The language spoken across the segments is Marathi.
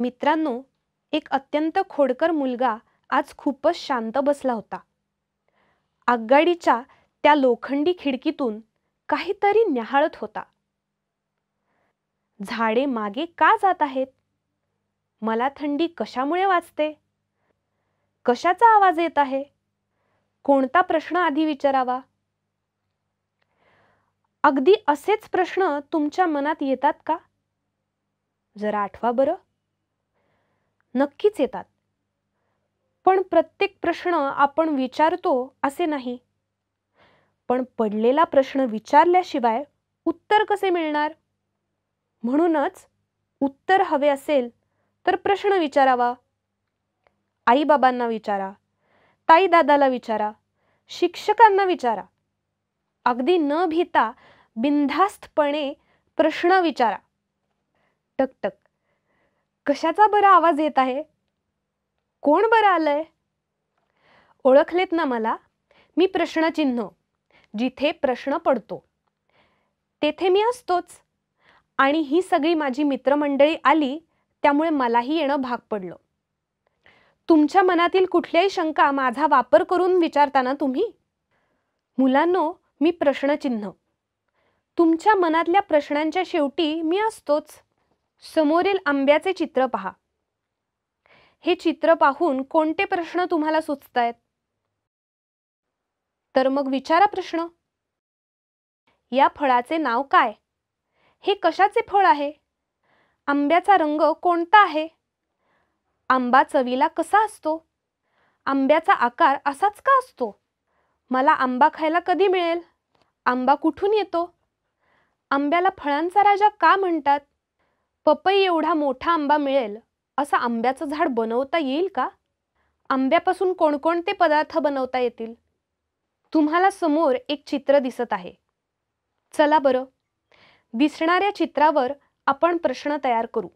मित्रांनो एक अत्यंत खोडकर मुलगा आज खूपच शांत बसला होता आगगाडीच्या त्या लोखंडी खिडकीतून काहीतरी न्याहाळत होता झाडे मागे का जात आहेत मला थंडी कशामुळे वाचते? कशाचा आवाज येत आहे कोणता प्रश्न आधी विचारावा अगदी असेच प्रश्न तुमच्या मनात येतात का जरा आठवा बरं नक्कीच येतात पण प्रत्येक प्रश्न आपण विचारतो असे नाही पण पडलेला प्रश्न विचारल्याशिवाय उत्तर कसे मिळणार म्हणूनच उत्तर हवे असेल तर प्रश्न विचारावा आईबाबांना विचारा ताई दादाला विचारा शिक्षकांना विचारा अगदी न भिता बिनधास्तपणे प्रश्न विचारा टकटक कशाचा बरा आवाज येत आहे कोण बरं आलंय ओळखलेत ना मला मी प्रश्नचिन्ह जिथे प्रश्न पडतो तेथे मी असतोच आणि ही सगळी माझी मित्रमंडळी आली त्यामुळे मलाही येणं भाग पडलं तुमच्या मनातील कुठल्याही शंका माझा वापर करून विचारताना तुम्ही मुलांनो मी प्रश्नचिन्ह तुमच्या मनातल्या प्रश्नांच्या शेवटी मी असतोच समोरील आंब्याचे चित्र पहा हे चित्र पाहून कोणते प्रश्न तुम्हाला सुचतायत तर मग विचारा प्रश्न या फळाचे नाव काय हे कशाचे फळ आहे आंब्याचा रंग कोणता आहे आंबा चवीला कसा असतो आंब्याचा आकार असाच का असतो मला आंबा खायला कधी मिळेल आंबा कुठून येतो आंब्याला फळांचा राजा का म्हणतात पपई एवढा मोठा आंबा मिळेल असं आंब्याचं झाड बनवता येईल का आंब्यापासून कोणकोणते पदार्थ बनवता येतील तुम्हाला समोर एक चित्र दिसत आहे चला बरं दिसणाऱ्या चित्रावर आपण प्रश्न तयार करू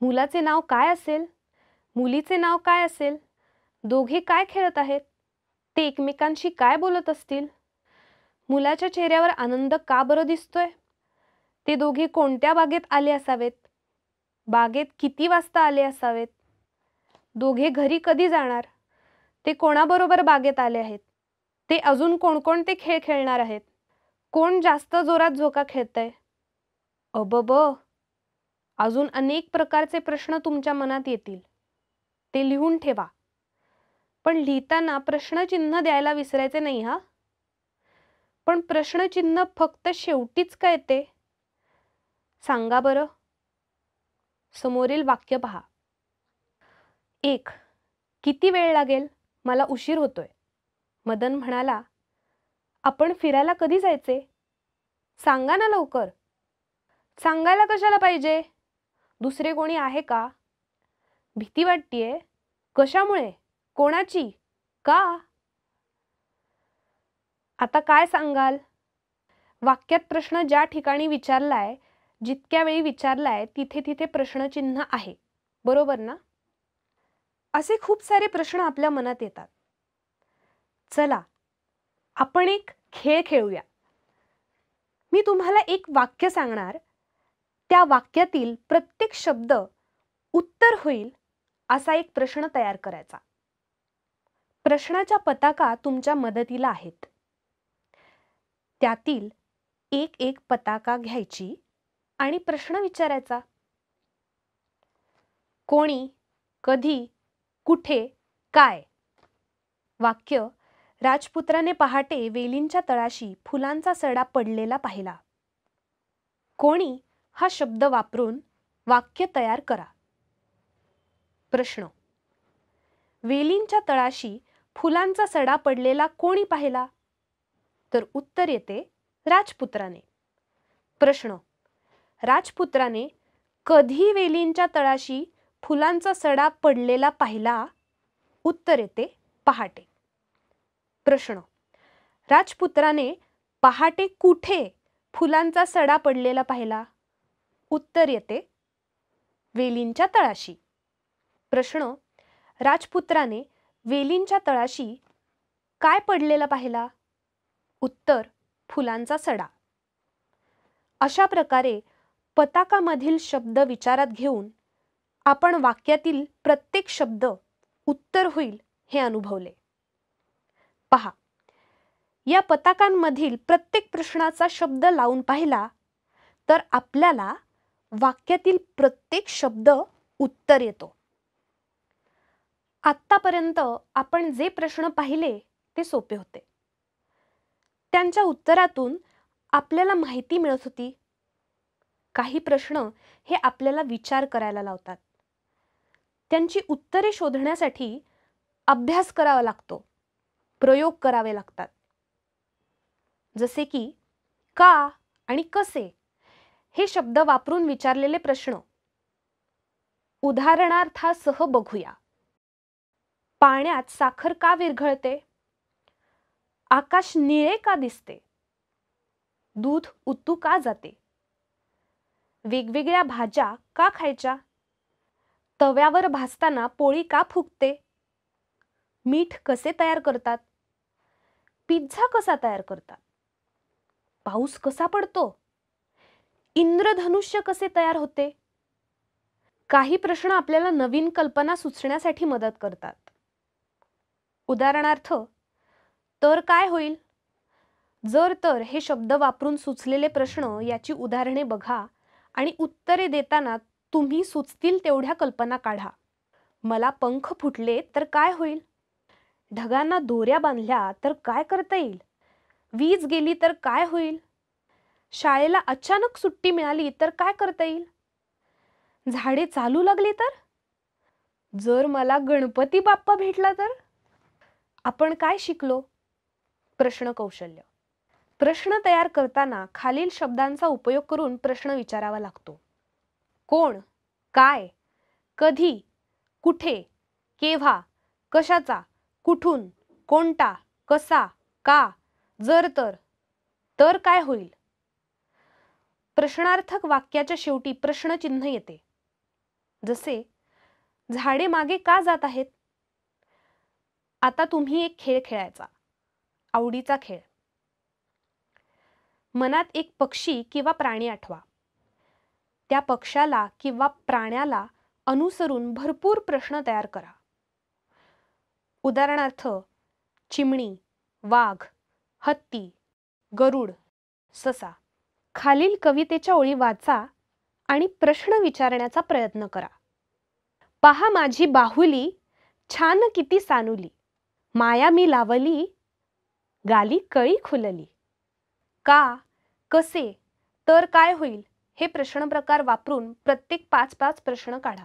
मुलाचे नाव काय असेल मुलीचे नाव काय असेल दोघे काय खेळत आहेत ते एकमेकांशी काय बोलत असतील मुलाच्या चेहऱ्यावर आनंद का बरं दिसतोय ते दोघे कोणत्या बागेत आले असावेत बागेत किती वाजता आले असावेत दोघे घरी कधी जाणार ते कोणाबरोबर बागेत आले आहेत ते अजून कोणकोणते खेळ खेळणार आहेत कोण जास्त जोरात झोका खेळतंय अबब अजून अनेक प्रकारचे प्रश्न तुमच्या मनात येतील ते लिहून ठेवा पण लिहिताना प्रश्नचिन्ह द्यायला विसरायचे नाही हा पण प्रश्नचिन्ह फक्त शेवटीच काय ते सांगा बरं समोरील वाक्य पहा एक किती वेळ लागेल मला उशीर होतोय मदन म्हणाला आपण फिरायला कधी जायचे सांगा ना लवकर सांगायला कशाला पाहिजे दुसरे कोणी आहे का भीती वाटतीये कशामुळे कोणाची का आता काय सांगाल वाक्यात प्रश्न ज्या ठिकाणी विचारलाय जितक्या वेळी विचारला आहे तिथे तिथे प्रश्नचिन्ह आहे बरोबर ना असे खूप सारे प्रश्न आपल्या मनात येतात चला आपण एक खेळ खेळूया मी तुम्हाला एक वाक्य सांगणार त्या वाक्यातील प्रत्येक शब्द उत्तर होईल असा एक प्रश्न तयार करायचा प्रश्नाच्या पताका तुमच्या मदतीला आहेत त्यातील एक एक पताका घ्यायची आणि प्रश्न विचारायचा कोणी कधी कुठे काय वाक्य राजपुत्राने पहाटे वेलींच्या तळाशी फुलांचा सडा पडलेला पाहिला कोणी हा शब्द वापरून वाक्य तयार करा प्रश्न वेलींच्या तळाशी फुलांचा सडा पडलेला कोणी पाहिला तर उत्तर येते राजपुत्राने प्रश्न राजपुत्राने कधी वेलींच्या तळाशी फुलांचा सडा पडलेला पाहिला उत्तर येते पहाटे प्रश्न राजपुत्राने पहाटे कुठे फुलांचा सडा पडलेला पाहिला उत्तर येते वेलींच्या तळाशी प्रश्न राजपुत्राने वेलींच्या तळाशी काय पडलेला पाहिला उत्तर फुलांचा सडा अशा प्रकारे पताकामधील शब्द विचारात घेऊन आपण वाक्यातील प्रत्येक शब्द उत्तर होईल हे अनुभवले पहा या पताकांमधील प्रत्येक प्रश्नाचा शब्द लावून पाहिला तर आपल्याला वाक्यातील प्रत्येक शब्द उत्तर येतो आत्तापर्यंत आपण जे प्रश्न पाहिले ते सोपे होते त्यांच्या उत्तरातून आपल्याला माहिती मिळत होती काही प्रश्न हे आपल्याला विचार करायला लावतात त्यांची उत्तरे शोधण्यासाठी अभ्यास करावा लागतो प्रयोग करावे लागतात जसे की का आणि कसे हे शब्द वापरून विचारलेले प्रश्न उदाहरणार्थासह बघूया पाण्यात साखर का विरघळते आकाश निळे का दिसते दूध उतू का जाते वेगवेगळ्या भाज्या का खायच्या तव्यावर भाजताना पोळी का फुगते मीठ कसे तयार करतात पिझ्झा कसा तयार करतात पाऊस कसा पडतो इंद्रधनुष्य कसे तयार होते काही प्रश्न आपल्याला नवीन कल्पना सुचण्यासाठी मदत करतात उदाहरणार्थ तर काय होईल जर तर हे शब्द वापरून सुचलेले प्रश्न याची उदाहरणे बघा आणि उत्तरे देताना तुम्ही सुचतील तेवढ्या कल्पना काढा मला पंख फुटले तर काय होईल ढगांना दोऱ्या बांधल्या तर काय करता येईल वीज गेली तर काय होईल शाळेला अचानक सुट्टी मिळाली तर काय करता येईल झाडे चालू लागली तर जर मला गणपती बाप्पा भेटला तर आपण काय शिकलो प्रश्न कौशल्य प्रश्न तयार करताना खालील शब्दांचा उपयोग करून प्रश्न विचारावा लागतो कोण काय कधी कुठे केव्हा कशाचा कुठून कोणता कसा का जर तर तर काय होईल प्रश्नार्थक वाक्याच्या शेवटी प्रश्नचिन्ह येते जसे झाडे मागे का जात आहेत आता तुम्ही एक खेळ खेळायचा आवडीचा खेळ मनात एक पक्षी किंवा प्राणी आठवा त्या पक्षाला किंवा प्राण्याला अनुसरून भरपूर प्रश्न तयार करा उदाहरणार्थ चिमणी वाघ हत्ती गरुड ससा खालील कवितेच्या ओळी वाचा आणि प्रश्न विचारण्याचा प्रयत्न करा पहा माझी बाहुली छान किती सानुली माया मी लावली गाली कळी खुलली का कसे तर काय होईल हे प्रश्न प्रकार वापरून प्रत्येक पाच पाच प्रश्न काढा